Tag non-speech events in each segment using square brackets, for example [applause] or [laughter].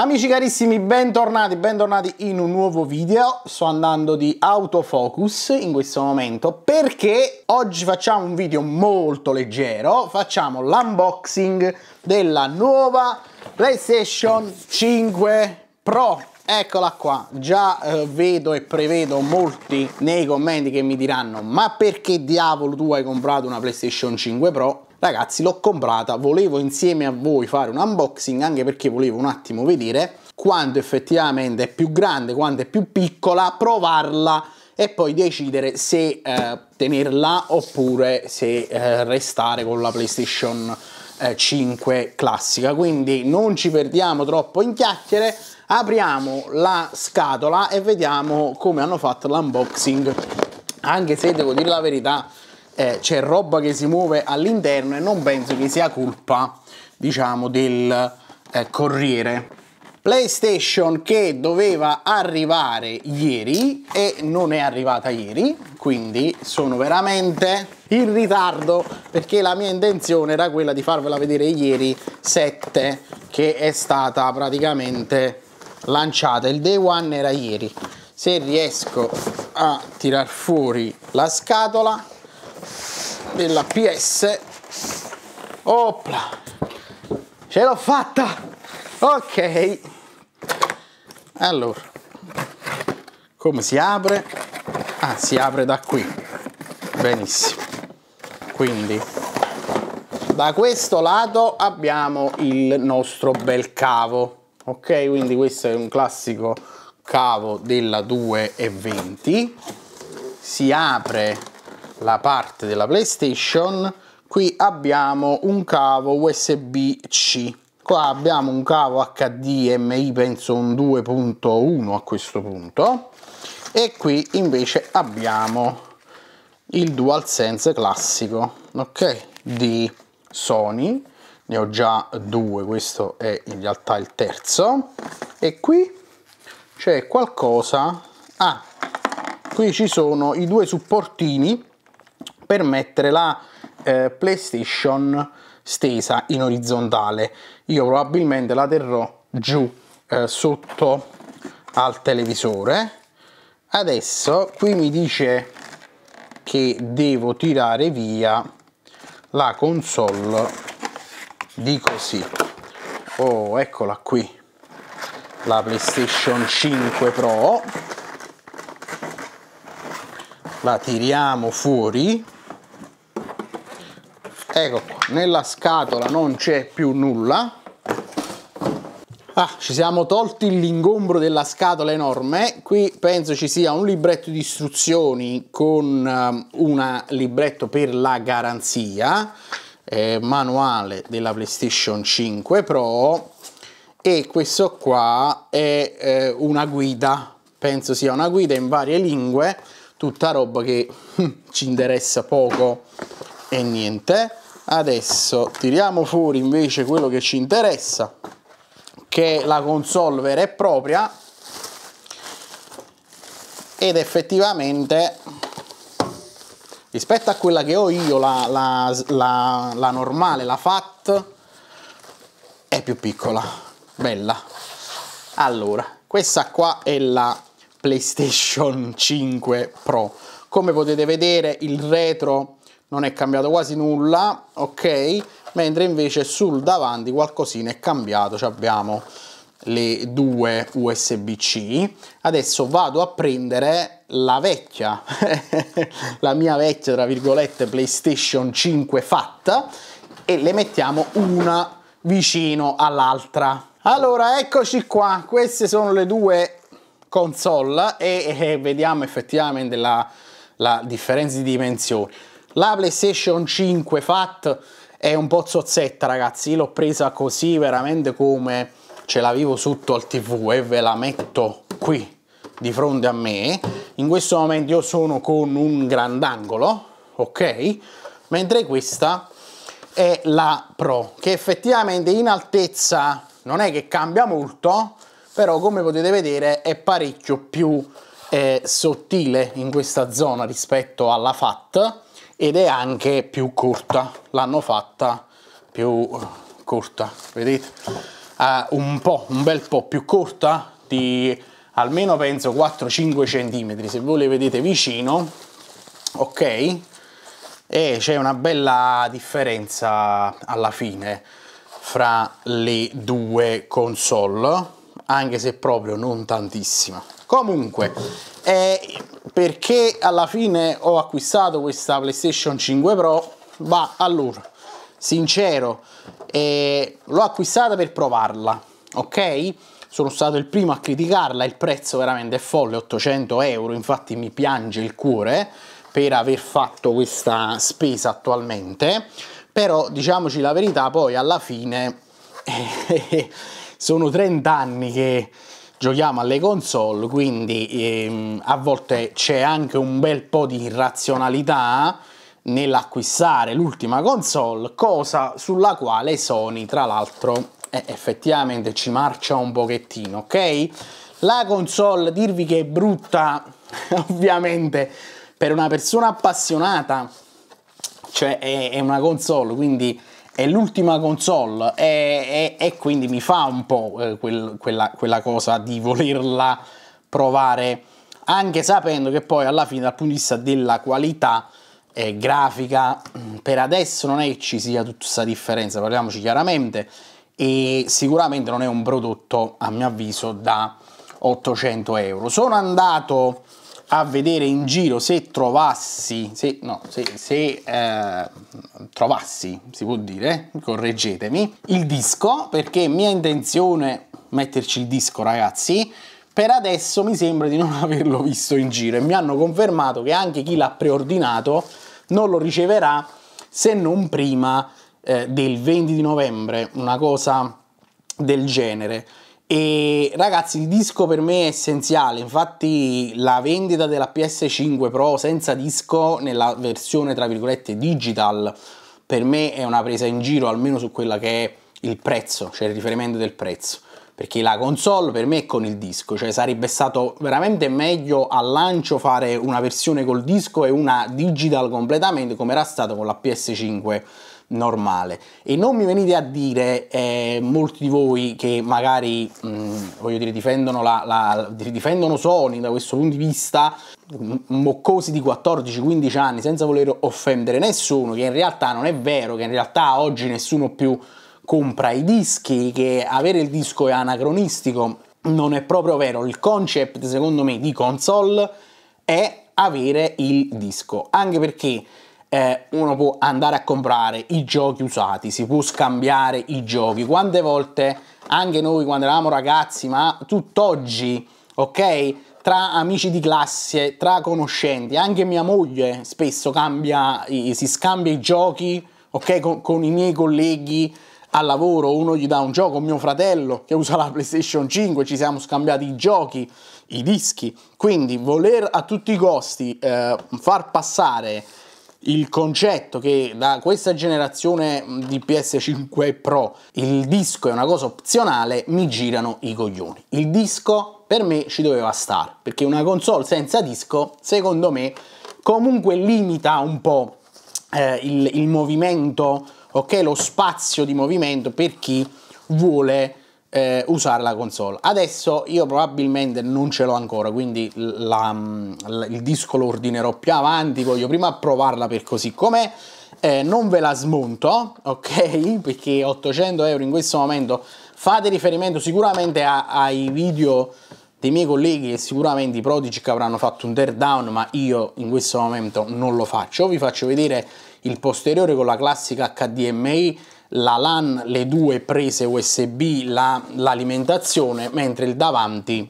Amici carissimi, bentornati, bentornati in un nuovo video. Sto andando di autofocus in questo momento perché oggi facciamo un video molto leggero. Facciamo l'unboxing della nuova PlayStation 5 Pro Eccola qua, già eh, vedo e prevedo molti nei commenti che mi diranno ma perché diavolo tu hai comprato una PlayStation 5 Pro? Ragazzi l'ho comprata, volevo insieme a voi fare un unboxing anche perché volevo un attimo vedere quanto effettivamente è più grande, quanto è più piccola, provarla e poi decidere se eh, tenerla oppure se eh, restare con la PlayStation 5 eh, classica. Quindi non ci perdiamo troppo in chiacchiere apriamo la scatola e vediamo come hanno fatto l'unboxing anche se devo dire la verità eh, c'è roba che si muove all'interno e non penso che sia colpa diciamo del eh, corriere PlayStation che doveva arrivare ieri e non è arrivata ieri, quindi sono veramente in ritardo perché la mia intenzione era quella di farvela vedere ieri 7 che è stata praticamente lanciata il day one era ieri se riesco a tirar fuori la scatola della PS opla ce l'ho fatta ok allora come si apre ah si apre da qui benissimo quindi da questo lato abbiamo il nostro bel cavo ok quindi questo è un classico cavo della 220 si apre la parte della playstation qui abbiamo un cavo usb c qua abbiamo un cavo hdmi penso un 2.1 a questo punto e qui invece abbiamo il DualSense classico ok di Sony ne ho già due questo è in realtà il terzo e qui c'è qualcosa ah qui ci sono i due supportini per mettere la eh, playstation stesa in orizzontale io probabilmente la terrò giù eh, sotto al televisore adesso qui mi dice che devo tirare via la console dico sì oh eccola qui la playstation 5 pro la tiriamo fuori ecco qua nella scatola non c'è più nulla Ah, ci siamo tolti l'ingombro della scatola enorme. Qui penso ci sia un libretto di istruzioni con um, ehm, un libretto per la garanzia eh, manuale della PlayStation 5 Pro e questo qua è eh, una guida, penso sia una guida in varie lingue, tutta roba che [laughs] ci interessa poco e niente. Adesso tiriamo fuori invece quello che ci interessa, che è la console vera e propria ed effettivamente rispetto a quella che ho io, la, la, la, la normale, la FAT, è più piccola, bella. Allora, questa qua è la PlayStation 5 Pro. Come potete vedere il retro non è cambiato quasi nulla, ok? Mentre invece sul davanti qualcosina è cambiato, abbiamo le due USB-C. Adesso vado a prendere la vecchia, [laughs] la mia vecchia, tra virgolette, PlayStation 5 fatta e le mettiamo una vicino all'altra. Allora, eccoci qua, queste sono le due console e, e vediamo effettivamente la, la differenza di dimensioni. La PlayStation 5 Fat è un po' zozzetta, ragazzi, l'ho presa così veramente come ce la vivo sotto al tv e ve la metto qui di fronte a me in questo momento io sono con un grandangolo ok mentre questa è la pro che effettivamente in altezza non è che cambia molto però come potete vedere è parecchio più eh, sottile in questa zona rispetto alla fat ed è anche più corta l'hanno fatta più eh, corta vedete eh, un po', un bel po' più corta di almeno penso 4-5 cm se voi le vedete vicino ok e c'è una bella differenza alla fine fra le due console anche se proprio non tantissima comunque eh, perché alla fine ho acquistato questa playstation 5 pro va allora sincero, eh, l'ho acquistata per provarla, ok? Sono stato il primo a criticarla, il prezzo veramente è folle, 800 euro, infatti mi piange il cuore per aver fatto questa spesa attualmente, però diciamoci la verità, poi alla fine [laughs] sono 30 anni che giochiamo alle console, quindi ehm, a volte c'è anche un bel po' di irrazionalità nell'acquistare l'ultima console, cosa sulla quale Sony tra l'altro eh, effettivamente ci marcia un pochettino, ok? La console dirvi che è brutta, [laughs] ovviamente per una persona appassionata, cioè è, è una console, quindi è l'ultima console e, e, e, quindi mi fa un po' eh, quel, quella, quella cosa di volerla provare anche sapendo che poi alla fine dal punto di vista della qualità eh, grafica per adesso non è che ci sia tutta questa differenza, parliamoci chiaramente, e sicuramente non è un prodotto, a mio avviso, da 800 euro. Sono andato a vedere in giro se trovassi, se, no, se, se eh, trovassi, si può dire, correggetemi, il disco, perché mia intenzione metterci il disco, ragazzi, per adesso mi sembra di non [laughs] averlo visto in giro e mi hanno confermato che anche chi l'ha preordinato non lo riceverà se non prima eh, del 20 di novembre, una cosa del genere. E ragazzi, il disco per me è essenziale, infatti la vendita della PS5 Pro senza disco nella versione tra virgolette digital per me è una presa in giro almeno su quella che è il prezzo, cioè il riferimento del prezzo perché la console per me è con il disco, cioè sarebbe stato veramente meglio al lancio fare una versione col disco e una digital completamente come era stato con la PS5 normale e non mi venite a dire eh, molti di voi che magari mh, mm, voglio dire difendono, la, la, difendono Sony da questo punto di vista moccosi di 14-15 anni senza voler offendere nessuno che in realtà non è vero che in realtà oggi nessuno più compra i dischi, che avere il disco è anacronistico, non è proprio vero. Il concept, secondo me, di console è avere il disco, anche perché eh, uno può andare a comprare i giochi usati, si può scambiare i giochi. Quante volte, anche noi quando eravamo ragazzi, ma tutt'oggi, ok? Tra amici di classe, tra conoscenti, anche mia moglie spesso cambia, si scambia i giochi, ok? Con, con i miei colleghi al lavoro uno gli dà un gioco, mio fratello che usa la PlayStation 5, ci siamo scambiati i giochi, i dischi, quindi voler a tutti i costi eh, far passare il concetto che da questa generazione mm, di PS5 Pro il disco è una cosa opzionale mi girano i coglioni. Il disco per me ci doveva stare, perché una console senza disco, secondo me, comunque limita un po' eh, il, il movimento ok? Lo spazio di movimento per chi vuole eh, usare la console. Adesso io probabilmente non ce l'ho ancora, quindi la, la, il disco lo ordinerò più avanti, voglio prima provarla per così com'è. Eh, non ve la smonto, ok? [laughs] Perché 800 euro in questo momento fate riferimento sicuramente a, ai video dei miei colleghi e sicuramente i prodigi che avranno fatto un teardown, ma io in questo momento non lo faccio. Vi faccio vedere il posteriore con la classica HDMI, la LAN, le due prese USB, l'alimentazione, la, mentre il davanti,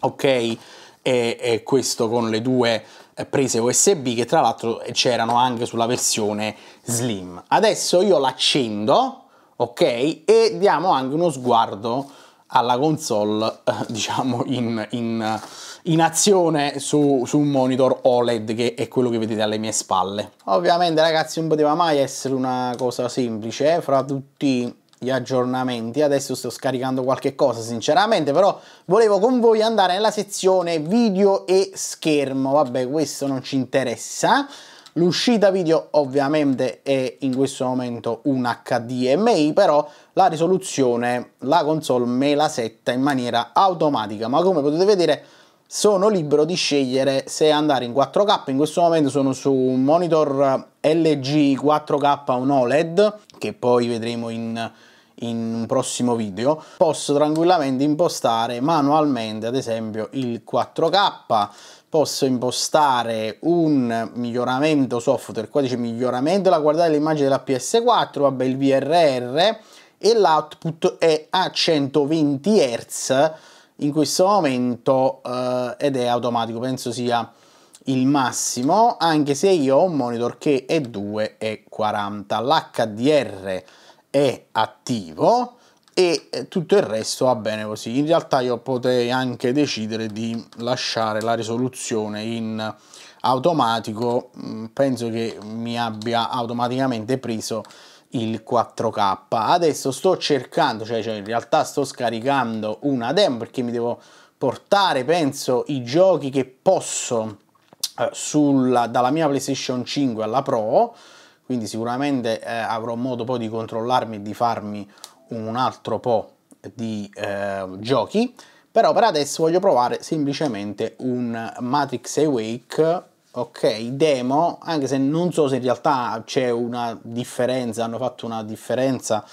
ok, è, è questo con le due prese USB che tra l'altro c'erano anche sulla versione slim. Adesso io l'accendo, ok, e diamo anche uno sguardo alla console, eh, [laughs] diciamo, in, in in azione su, su, un monitor OLED che è quello che vedete alle mie spalle. Ovviamente ragazzi non poteva mai essere una cosa semplice, eh? fra tutti gli aggiornamenti, adesso sto scaricando qualche cosa sinceramente, però volevo con voi andare nella sezione video e schermo, vabbè questo non ci interessa, L'uscita video ovviamente è in questo momento un HDMI, però la risoluzione la console me la setta in maniera automatica, ma come potete vedere sono libero di scegliere se andare in 4K. In questo momento sono su un monitor LG 4K un OLED, che poi vedremo in, in un prossimo video. Posso tranquillamente impostare manualmente, ad esempio, il 4K. Posso impostare un miglioramento software, qua dice miglioramento la qualità dell'immagine della PS4, vabbè il VRR e l'output è a 120 Hz in questo momento eh, ed è automatico, penso sia il massimo, anche se io ho un monitor che è 2,40. L'HDR è attivo e eh, tutto il resto va bene così. In realtà io potrei anche decidere di lasciare la risoluzione in automatico, mm, penso che mi abbia automaticamente preso il 4K. Adesso sto cercando, cioè, cioè in realtà sto scaricando una demo perché mi devo portare, penso, i giochi che posso eh, sulla, dalla mia PlayStation 5 alla Pro, quindi sicuramente eh, avrò modo poi di controllarmi e di farmi un altro po' di eh, giochi, però per adesso voglio provare semplicemente un Matrix Awake ok demo anche se non so se in realtà c'è una differenza hanno fatto una differenza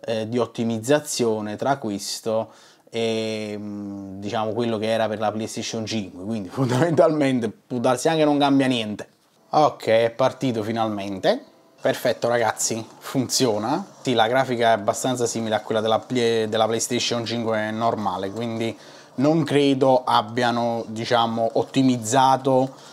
eh, di ottimizzazione tra questo e mm, diciamo quello che era per la playstation 5 quindi [laughs] fondamentalmente può darsi anche non cambia niente ok è partito finalmente perfetto ragazzi funziona sì la grafica è abbastanza simile a quella della, della playstation 5 normale quindi non credo abbiano diciamo ottimizzato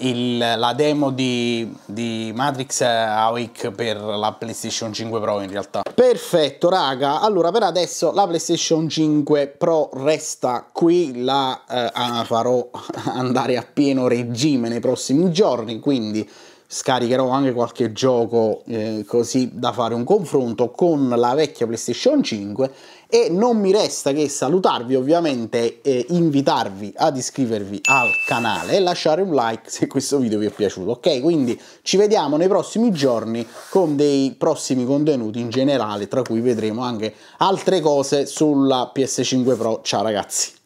il, la demo di, di Matrix eh, Awake per la PlayStation 5 Pro in realtà. Perfetto raga, allora per adesso la PlayStation 5 Pro resta qui, la eh, ah, farò [laughs] andare a pieno regime nei prossimi giorni, quindi scaricherò anche qualche gioco eh, così da fare un confronto con la vecchia PlayStation 5 e non mi resta che salutarvi ovviamente e invitarvi ad iscrivervi al canale e lasciare un like se questo video vi è piaciuto ok quindi ci vediamo nei prossimi giorni con dei prossimi contenuti in generale tra cui vedremo anche altre cose sulla PS5 Pro ciao ragazzi